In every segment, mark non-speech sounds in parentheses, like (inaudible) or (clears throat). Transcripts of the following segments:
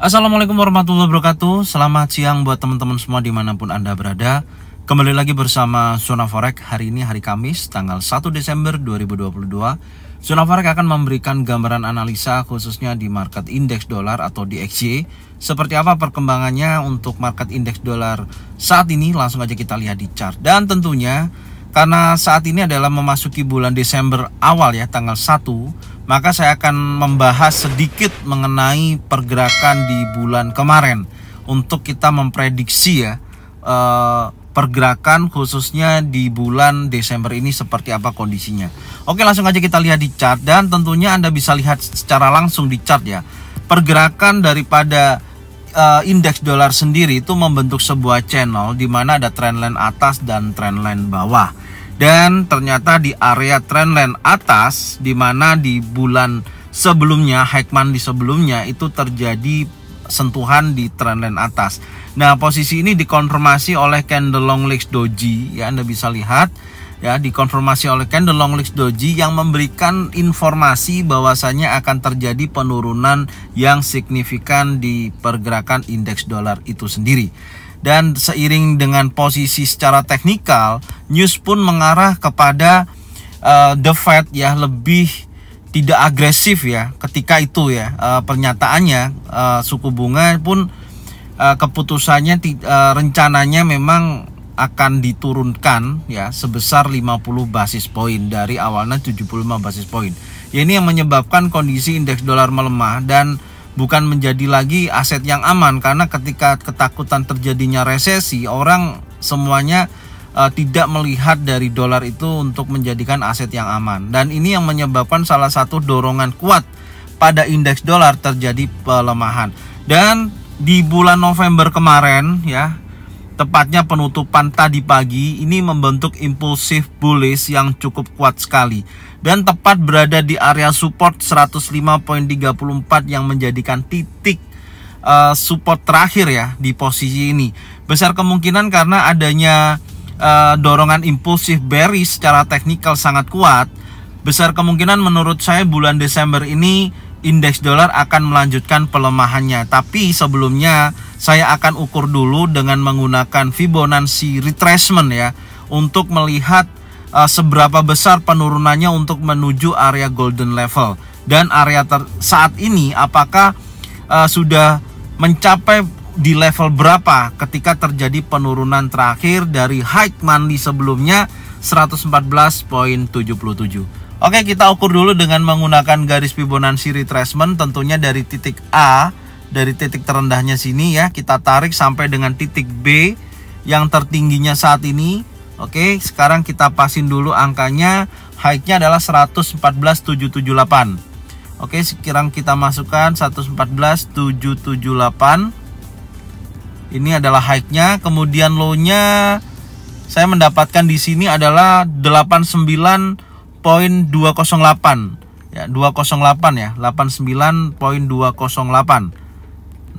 Assalamualaikum warahmatullahi wabarakatuh Selamat siang buat teman-teman semua dimanapun Anda berada Kembali lagi bersama Zona Forex Hari ini hari Kamis tanggal 1 Desember 2022 Zona Forex akan memberikan gambaran analisa khususnya di market indeks dolar atau DXY Seperti apa perkembangannya untuk market indeks dolar saat ini langsung aja kita lihat di chart Dan tentunya karena saat ini adalah memasuki bulan Desember awal ya tanggal 1 maka saya akan membahas sedikit mengenai pergerakan di bulan kemarin untuk kita memprediksi ya eh, pergerakan khususnya di bulan Desember ini seperti apa kondisinya. Oke, langsung aja kita lihat di chart dan tentunya Anda bisa lihat secara langsung di chart ya. Pergerakan daripada uh, indeks dolar sendiri itu membentuk sebuah channel di mana ada trendline atas dan trendline bawah dan ternyata di area trendline atas di mana di bulan sebelumnya Heikman di sebelumnya itu terjadi sentuhan di trendline atas. Nah, posisi ini dikonfirmasi oleh candle long legs doji ya Anda bisa lihat ya dikonfirmasi oleh candle long legs doji yang memberikan informasi bahwasanya akan terjadi penurunan yang signifikan di pergerakan indeks dolar itu sendiri dan seiring dengan posisi secara teknikal news pun mengarah kepada uh, the Fed ya lebih tidak agresif ya ketika itu ya uh, pernyataannya uh, suku bunga pun uh, keputusannya uh, rencananya memang akan diturunkan ya sebesar 50 basis poin dari awalnya 75 basis poin. Ya, ini yang menyebabkan kondisi indeks dolar melemah dan bukan menjadi lagi aset yang aman karena ketika ketakutan terjadinya resesi orang semuanya uh, tidak melihat dari dolar itu untuk menjadikan aset yang aman dan ini yang menyebabkan salah satu dorongan kuat pada indeks dolar terjadi pelemahan dan di bulan November kemarin ya tepatnya penutupan tadi pagi ini membentuk impulsif bullish yang cukup kuat sekali dan tepat berada di area support 105.34 yang menjadikan titik uh, support terakhir ya di posisi ini besar kemungkinan karena adanya uh, dorongan impulsif bearish secara teknikal sangat kuat besar kemungkinan menurut saya bulan Desember ini indeks dolar akan melanjutkan pelemahannya. Tapi sebelumnya saya akan ukur dulu dengan menggunakan Fibonacci retracement ya untuk melihat uh, seberapa besar penurunannya untuk menuju area golden level dan area ter saat ini apakah uh, sudah mencapai di level berapa ketika terjadi penurunan terakhir dari high money sebelumnya 114.77. Oke, kita ukur dulu dengan menggunakan garis Fibonacci retracement tentunya dari titik A, dari titik terendahnya sini ya, kita tarik sampai dengan titik B yang tertingginya saat ini. Oke, sekarang kita pasin dulu angkanya, height-nya adalah 114778. Oke, sekarang kita masukkan 114778. Ini adalah height-nya, kemudian low-nya saya mendapatkan di sini adalah 89 poin 208 ya 208 ya poin 89 208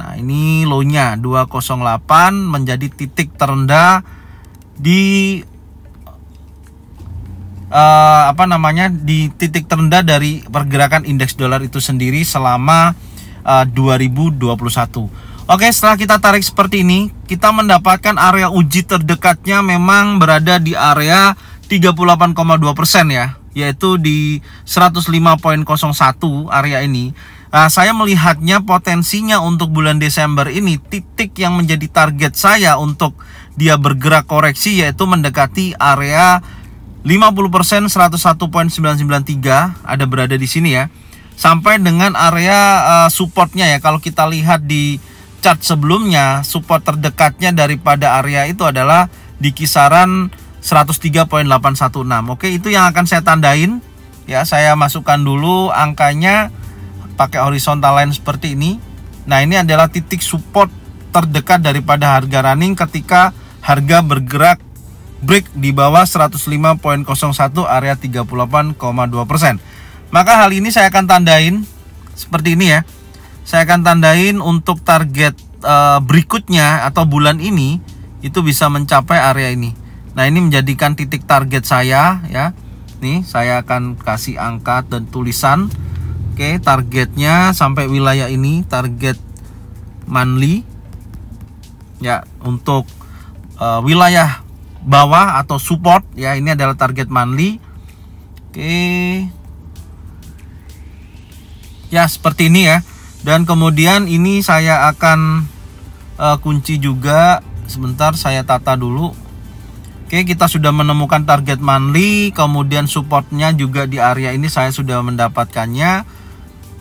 nah ini low-nya 208 menjadi titik terendah di uh, apa namanya di titik terendah dari pergerakan indeks dolar itu sendiri selama eh, uh, 2021. Oke, setelah kita tarik seperti ini, kita mendapatkan area uji terdekatnya memang berada di area 38,2% ya yaitu di 105.01 area ini Nah, saya melihatnya potensinya untuk bulan Desember ini titik yang menjadi target saya untuk dia bergerak koreksi yaitu mendekati area 50% 101.993 ada berada di sini ya. Sampai dengan area uh, supportnya ya. Kalau kita lihat di chart sebelumnya support terdekatnya daripada area itu adalah di kisaran 103.816 oke itu yang akan saya tandain ya saya masukkan dulu angkanya pakai horizontal line seperti ini nah ini adalah titik support terdekat daripada harga running ketika harga bergerak break di bawah 105.01 area 38,2% maka hal ini saya akan tandain seperti ini ya saya akan tandain untuk target eh, berikutnya atau bulan ini itu bisa mencapai area ini Nah, ini menjadikan titik target saya ya. Nih, saya akan kasih angka dan tulisan. Oke, targetnya sampai wilayah ini target manly Ya, untuk uh, wilayah bawah atau support ya, ini adalah target manly Oke. Ya, seperti ini ya. Dan kemudian ini saya akan uh, kunci juga sebentar saya tata dulu Oke, kita sudah menemukan target monthly, kemudian supportnya juga di area ini saya sudah mendapatkannya.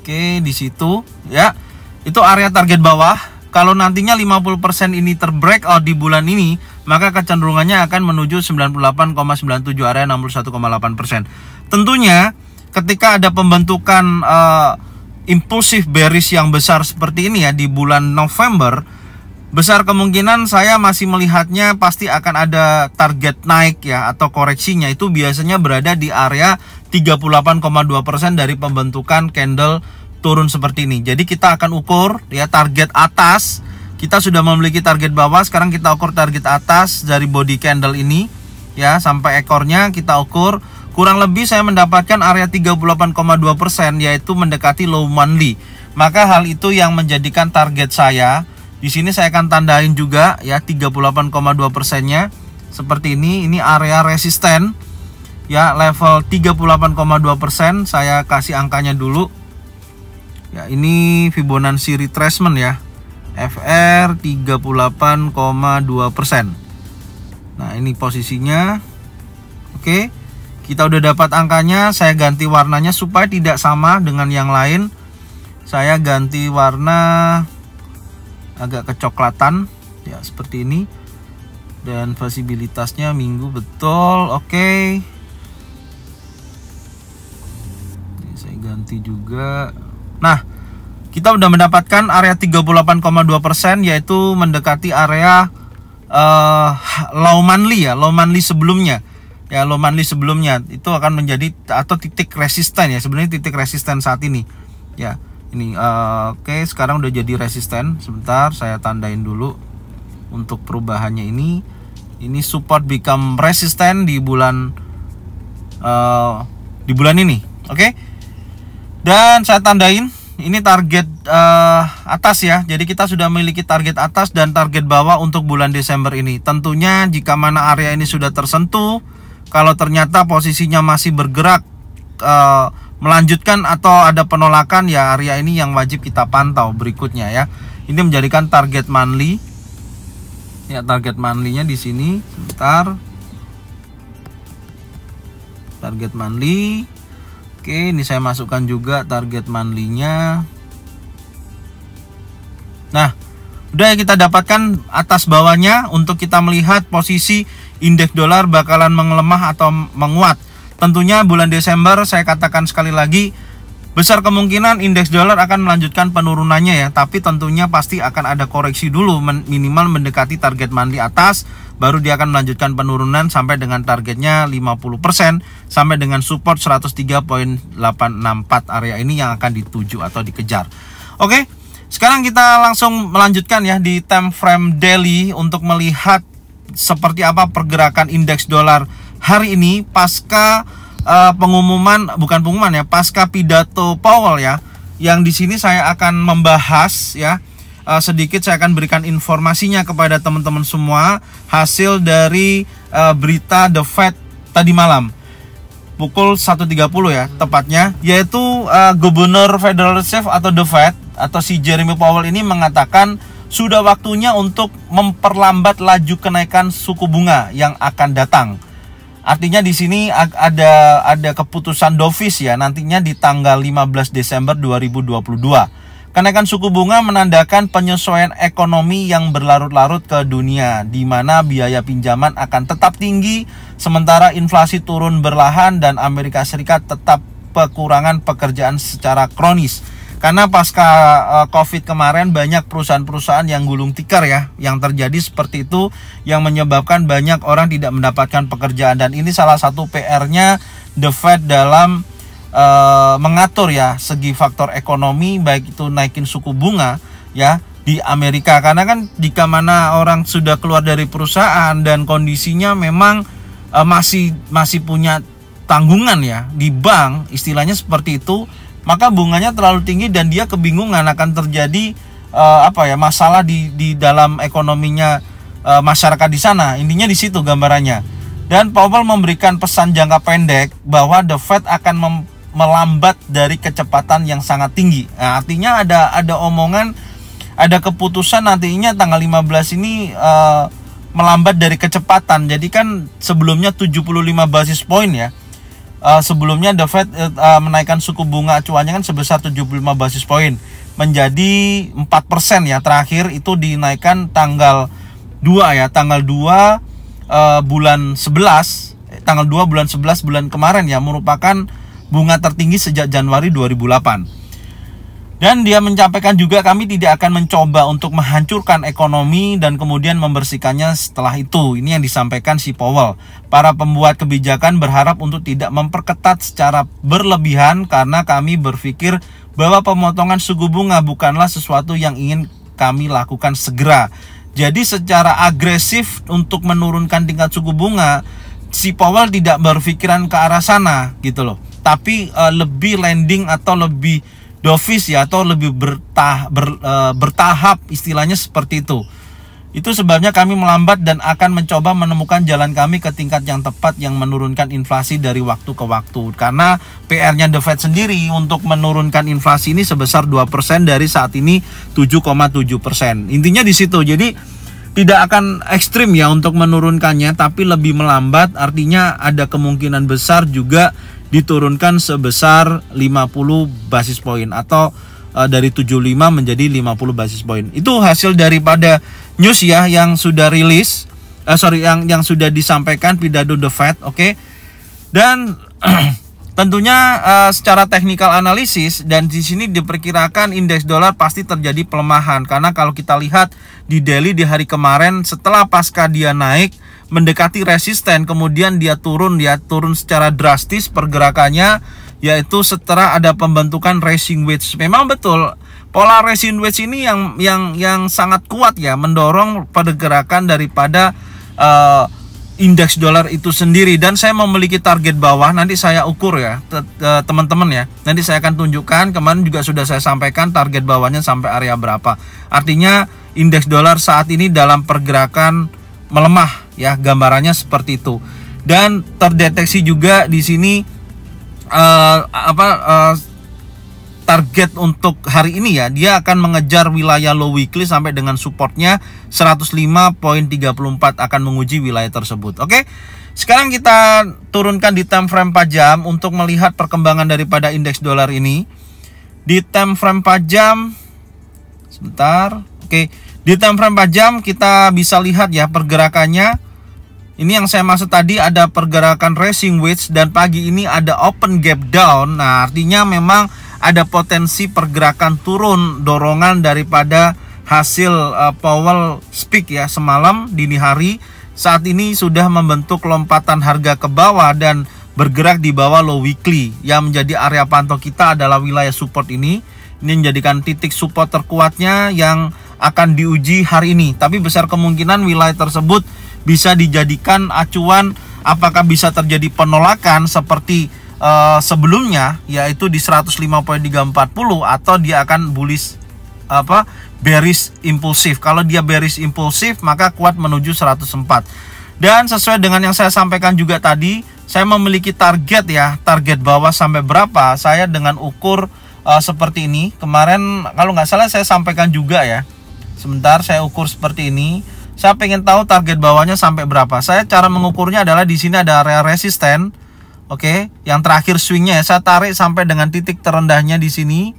Oke, di situ ya. Itu area target bawah. Kalau nantinya 50% ini terbreak out di bulan ini, maka kecenderungannya akan menuju 98,97 area 61,8%. Tentunya ketika ada pembentukan uh, impulsif bearish yang besar seperti ini ya di bulan November, besar kemungkinan saya masih melihatnya pasti akan ada target naik ya atau koreksinya itu biasanya berada di area 38,2% dari pembentukan candle turun seperti ini. Jadi kita akan ukur ya target atas. Kita sudah memiliki target bawah, sekarang kita ukur target atas dari body candle ini ya sampai ekornya kita ukur kurang lebih saya mendapatkan area 38,2% yaitu mendekati low monthly. Maka hal itu yang menjadikan target saya di sini saya akan tandain juga ya 38,2 persennya seperti ini. Ini area resisten ya level 38,2 persen. Saya kasih angkanya dulu. Ya ini Fibonacci retracement ya. FR 38,2 persen. Nah ini posisinya. Oke, kita udah dapat angkanya. Saya ganti warnanya supaya tidak sama dengan yang lain. Saya ganti warna agak kecoklatan ya seperti ini dan fasibilitasnya minggu betul oke okay. saya ganti juga nah kita sudah mendapatkan area 38,2% yaitu mendekati area uh, low manly ya low manly sebelumnya ya low manly sebelumnya itu akan menjadi atau titik resisten ya sebenarnya titik resisten saat ini ya ini uh, oke okay, sekarang udah jadi resisten sebentar saya tandain dulu untuk perubahannya ini ini support become resisten di bulan uh, di bulan ini oke okay? dan saya tandain ini target uh, atas ya jadi kita sudah memiliki target atas dan target bawah untuk bulan Desember ini tentunya jika mana area ini sudah tersentuh kalau ternyata posisinya masih bergerak uh, melanjutkan atau ada penolakan ya area ini yang wajib kita pantau berikutnya ya ini menjadikan target Manly ya target manlinya di sini sebentar target Manly Oke, ini saya masukkan juga target manlinya. Nah, udah ya kita dapatkan atas bawahnya untuk kita melihat posisi indeks dolar bakalan mengelemah atau menguat. Tentunya bulan Desember saya katakan sekali lagi besar kemungkinan indeks dolar akan melanjutkan penurunannya ya, tapi tentunya pasti akan ada koreksi dulu minimal mendekati target mandi atas baru dia akan melanjutkan penurunan sampai dengan targetnya 50% sampai dengan support 103.864 area ini yang akan dituju atau dikejar. Oke, sekarang kita langsung melanjutkan ya di time frame daily untuk melihat seperti apa pergerakan indeks dolar hari ini pasca uh, pengumuman bukan pengumuman ya, pasca pidato Powell ya. Yang di sini saya akan membahas ya uh, sedikit saya akan berikan informasinya kepada teman-teman semua hasil dari uh, berita The Fed tadi malam pukul 1.30 ya tepatnya yaitu uh, Gubernur Federal Reserve atau The Fed atau si Jeremy Powell ini mengatakan sudah waktunya untuk memperlambat laju kenaikan suku bunga yang akan datang Artinya di sini ada ada keputusan dovish ya nantinya di tanggal 15 Desember 2022. Kenaikan suku bunga menandakan penyesuaian ekonomi yang berlarut-larut ke dunia di mana biaya pinjaman akan tetap tinggi sementara inflasi turun berlahan dan Amerika Serikat tetap kekurangan pekerjaan secara kronis. Karena pasca uh, Covid kemarin banyak perusahaan-perusahaan yang gulung tikar ya, yang terjadi seperti itu yang menyebabkan banyak orang tidak mendapatkan pekerjaan dan ini salah satu PR-nya The Fed dalam uh, mengatur ya segi faktor ekonomi baik itu naikin suku bunga ya di Amerika karena kan jika mana orang sudah keluar dari perusahaan dan kondisinya memang uh, masih masih punya tanggungan ya di bank istilahnya seperti itu maka bunganya terlalu tinggi dan dia kebingungan akan terjadi uh, apa ya masalah di di dalam ekonominya uh, masyarakat di sana. Intinya di situ gambarannya. Dan Powell memberikan pesan jangka pendek bahwa the Fed akan melambat dari kecepatan yang sangat tinggi. Nah, artinya ada ada omongan ada keputusan nantinya tanggal 15 ini uh, melambat dari kecepatan. Jadi kan sebelumnya 75 basis point ya uh, sebelumnya The Fed uh, menaikkan suku bunga acuannya kan sebesar 75 basis poin menjadi 4% ya terakhir itu dinaikkan tanggal 2 ya tanggal 2 uh, bulan 11 tanggal 2 bulan 11 bulan kemarin ya merupakan bunga tertinggi sejak Januari 2008 dan dia mencapaikan juga kami tidak akan mencoba untuk menghancurkan ekonomi dan kemudian membersihkannya setelah itu. Ini yang disampaikan si Powell. Para pembuat kebijakan berharap untuk tidak memperketat secara berlebihan karena kami berpikir bahwa pemotongan suku bunga bukanlah sesuatu yang ingin kami lakukan segera. Jadi secara agresif untuk menurunkan tingkat suku bunga, si Powell tidak berpikiran ke arah sana gitu loh. Tapi uh, lebih landing atau lebih dovis ya atau lebih bertah, ber, e, bertahap istilahnya seperti itu. Itu sebabnya kami melambat dan akan mencoba menemukan jalan kami ke tingkat yang tepat yang menurunkan inflasi dari waktu ke waktu. Karena PR-nya The Fed sendiri untuk menurunkan inflasi ini sebesar 2% dari saat ini 7,7%. Intinya di situ. Jadi tidak akan ekstrim ya untuk menurunkannya tapi lebih melambat artinya ada kemungkinan besar juga diturunkan sebesar 50 basis poin atau e, dari 75 menjadi 50 basis poin. Itu hasil daripada news ya yang sudah rilis eh, sorry yang yang sudah disampaikan pidato The Fed, oke. Okay? Dan (clears throat) tentunya e, secara teknikal analisis dan di sini diperkirakan indeks dolar pasti terjadi pelemahan karena kalau kita lihat di daily di hari kemarin setelah pasca dia naik mendekati resisten kemudian dia turun dia turun secara drastis pergerakannya yaitu setelah ada pembentukan racing wedge memang betul pola racing wedge ini yang yang yang sangat kuat ya mendorong pergerakan daripada uh, indeks dolar itu sendiri dan saya memiliki target bawah nanti saya ukur ya teman-teman ya nanti saya akan tunjukkan kemarin juga sudah saya sampaikan target bawahnya sampai area berapa artinya indeks dolar saat ini dalam pergerakan melemah ya gambarannya seperti itu dan terdeteksi juga di sini uh, apa uh, target untuk hari ini ya dia akan mengejar wilayah low weekly sampai dengan supportnya 105.34 akan menguji wilayah tersebut oke okay? sekarang kita turunkan di time frame jam untuk melihat perkembangan daripada indeks dolar ini di time frame jam sebentar oke okay di time frame 4 jam kita bisa lihat ya pergerakannya. Ini yang saya maksud tadi ada pergerakan racing wedge dan pagi ini ada open gap down. Nah, artinya memang ada potensi pergerakan turun dorongan daripada hasil uh, Powell speak ya semalam dini hari. Saat ini sudah membentuk lompatan harga ke bawah dan bergerak di bawah low weekly. Yang menjadi area pantau kita adalah wilayah support ini. Ini menjadikan titik support terkuatnya yang akan diuji hari ini. Tapi besar kemungkinan wilayah tersebut bisa dijadikan acuan apakah bisa terjadi penolakan seperti uh, sebelumnya yaitu di 105.340 atau dia akan bullish apa bearish impulsif. Kalau dia bearish impulsif maka kuat menuju 104. Dan sesuai dengan yang saya sampaikan juga tadi, saya memiliki target ya, target bawah sampai berapa. Saya dengan ukur uh, seperti ini. Kemarin kalau nggak salah saya sampaikan juga ya sebentar saya ukur seperti ini saya pengen tahu target bawahnya sampai berapa saya cara mengukurnya adalah di sini ada area resisten oke okay? yang terakhir swingnya ya, saya tarik sampai dengan titik terendahnya di sini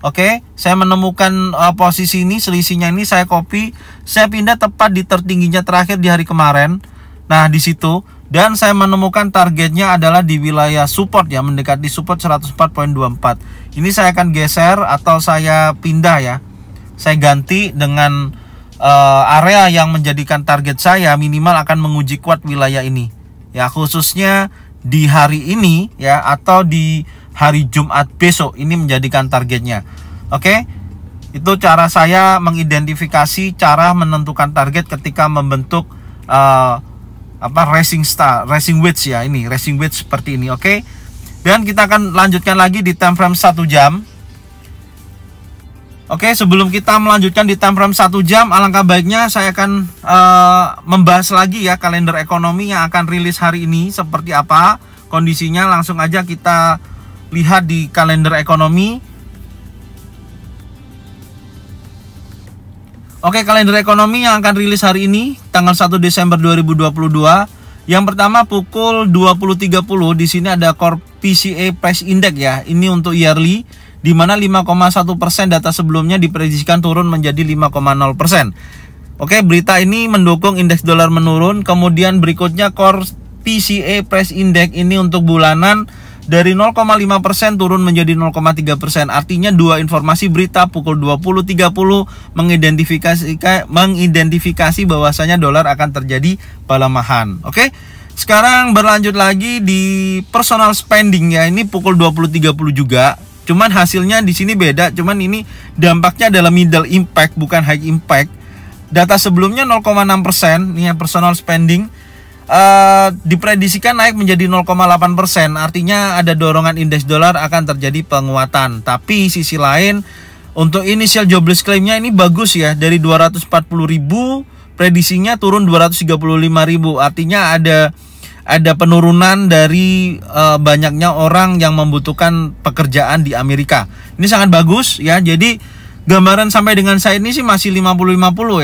oke okay? saya menemukan uh, posisi ini selisihnya ini saya copy saya pindah tepat di tertingginya terakhir di hari kemarin nah di situ dan saya menemukan targetnya adalah di wilayah support ya mendekati support 104.24 ini saya akan geser atau saya pindah ya saya ganti dengan uh, area yang menjadikan target saya minimal akan menguji kuat wilayah ini. Ya, khususnya di hari ini ya atau di hari Jumat besok ini menjadikan targetnya. Oke. Okay? Itu cara saya mengidentifikasi cara menentukan target ketika membentuk uh, apa racing star, racing wedge ya ini, racing wedge seperti ini, oke. Okay? Dan kita akan lanjutkan lagi di time frame satu jam Oke, sebelum kita melanjutkan di time frame 1 jam, alangkah baiknya saya akan uh, membahas lagi ya kalender ekonomi yang akan rilis hari ini seperti apa kondisinya. Langsung aja kita lihat di kalender ekonomi. Oke, kalender ekonomi yang akan rilis hari ini tanggal 1 Desember 2022. Yang pertama pukul 20.30 di sini ada Core PCA Price Index ya. Ini untuk yearly di mana 5,1% data sebelumnya diprediksikan turun menjadi 5,0%. Oke, berita ini mendukung indeks dolar menurun. Kemudian berikutnya core PCE price index ini untuk bulanan dari 0,5% turun menjadi 0,3%. Artinya dua informasi berita pukul 20.30 mengidentifikasi mengidentifikasi bahwasanya dolar akan terjadi pelemahan. Oke. Sekarang berlanjut lagi di personal spending ya. Ini pukul 20.30 juga Cuman hasilnya di sini beda, cuman ini dampaknya adalah middle impact bukan high impact. Data sebelumnya 0,6% persen nih yang personal spending Uh, diprediksikan naik menjadi 0,8 persen, artinya ada dorongan indeks dolar akan terjadi penguatan. Tapi sisi lain, untuk initial jobless claimnya ini bagus ya, dari 240 ribu predisinya turun 235 ribu, artinya ada ada penurunan dari uh, banyaknya orang yang membutuhkan pekerjaan di Amerika. Ini sangat bagus ya. Jadi gambaran sampai dengan saya ini sih masih 50-50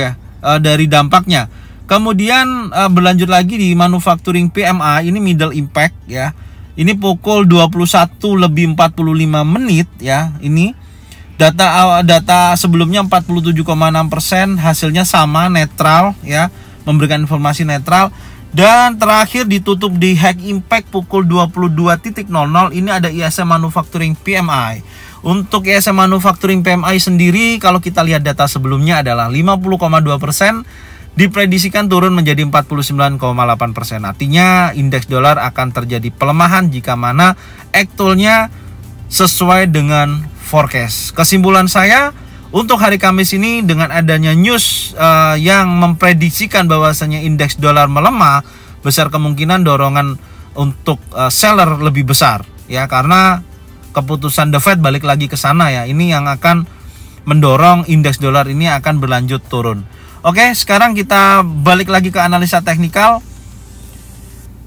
ya uh, dari dampaknya. Kemudian uh, berlanjut lagi di manufacturing PMI ini middle impact ya. Ini pukul 21 lebih 45 menit ya. Ini data data sebelumnya 47,6% hasilnya sama netral ya, memberikan informasi netral dan terakhir ditutup di Hack Impact pukul 22.00 ini ada ISM Manufacturing PMI. Untuk ISM Manufacturing PMI sendiri kalau kita lihat data sebelumnya adalah 50,2% diprediksikan turun menjadi 49,8%. Artinya indeks dolar akan terjadi pelemahan jika mana actualnya sesuai dengan forecast. Kesimpulan saya, untuk hari Kamis ini dengan adanya news uh, yang memprediksikan bahwasannya indeks dolar melemah, besar kemungkinan dorongan untuk uh, seller lebih besar ya karena keputusan The Fed balik lagi ke sana ya. Ini yang akan mendorong indeks dolar ini akan berlanjut turun. Oke, sekarang kita balik lagi ke analisa teknikal.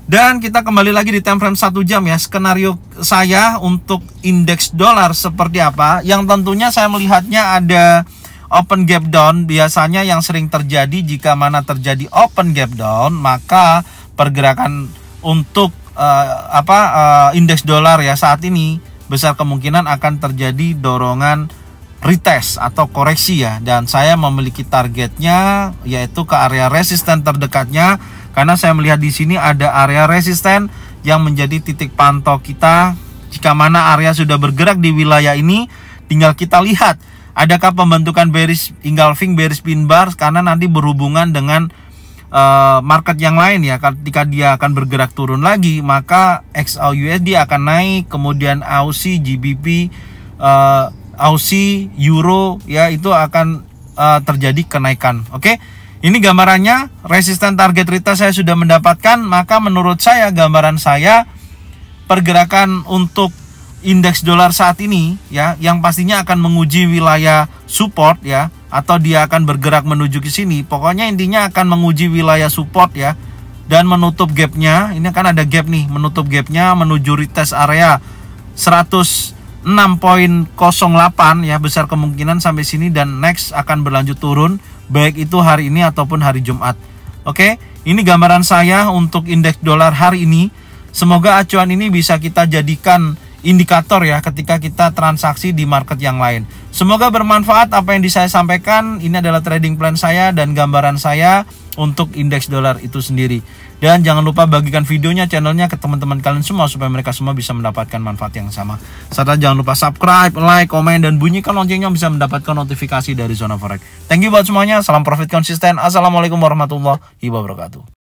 Dan kita kembali lagi di time frame 1 jam ya. Skenario saya untuk indeks dolar seperti apa? Yang tentunya saya melihatnya ada open gap down. Biasanya yang sering terjadi jika mana terjadi open gap down, maka pergerakan untuk uh, apa uh, indeks dolar ya saat ini besar kemungkinan akan terjadi dorongan retest atau koreksi ya. Dan saya memiliki targetnya yaitu ke area resisten terdekatnya karena saya melihat di sini ada area resisten yang menjadi titik pantau kita. Jika mana area sudah bergerak di wilayah ini, tinggal kita lihat adakah pembentukan bearish engulfing bearish pin bar karena nanti berhubungan dengan uh, market yang lain ya ketika dia akan bergerak turun lagi maka XAU akan naik kemudian AUSI GBP uh, eh, Euro ya itu akan uh, terjadi kenaikan oke okay? Ini gambarannya, resisten target rita saya sudah mendapatkan, maka menurut saya gambaran saya pergerakan untuk indeks dolar saat ini ya yang pastinya akan menguji wilayah support ya atau dia akan bergerak menuju ke sini. Pokoknya intinya akan menguji wilayah support ya dan menutup gapnya. Ini kan ada gap nih, menutup gapnya menuju retest area 106.08 ya besar kemungkinan sampai sini dan next akan berlanjut turun baik itu hari ini ataupun hari Jumat. Oke, ini gambaran saya untuk indeks dolar hari ini. Semoga acuan ini bisa kita jadikan indikator ya ketika kita transaksi di market yang lain. Semoga bermanfaat apa yang saya sampaikan. Ini adalah trading plan saya dan gambaran saya untuk indeks dolar itu sendiri. Dan jangan lupa bagikan videonya, channelnya ke teman-teman kalian semua supaya mereka semua bisa mendapatkan manfaat yang sama. Serta jangan lupa subscribe, like, komen, dan bunyikan loncengnya bisa mendapatkan notifikasi dari Zona Forex. Thank you buat semuanya, salam profit konsisten, Assalamualaikum warahmatullahi wabarakatuh.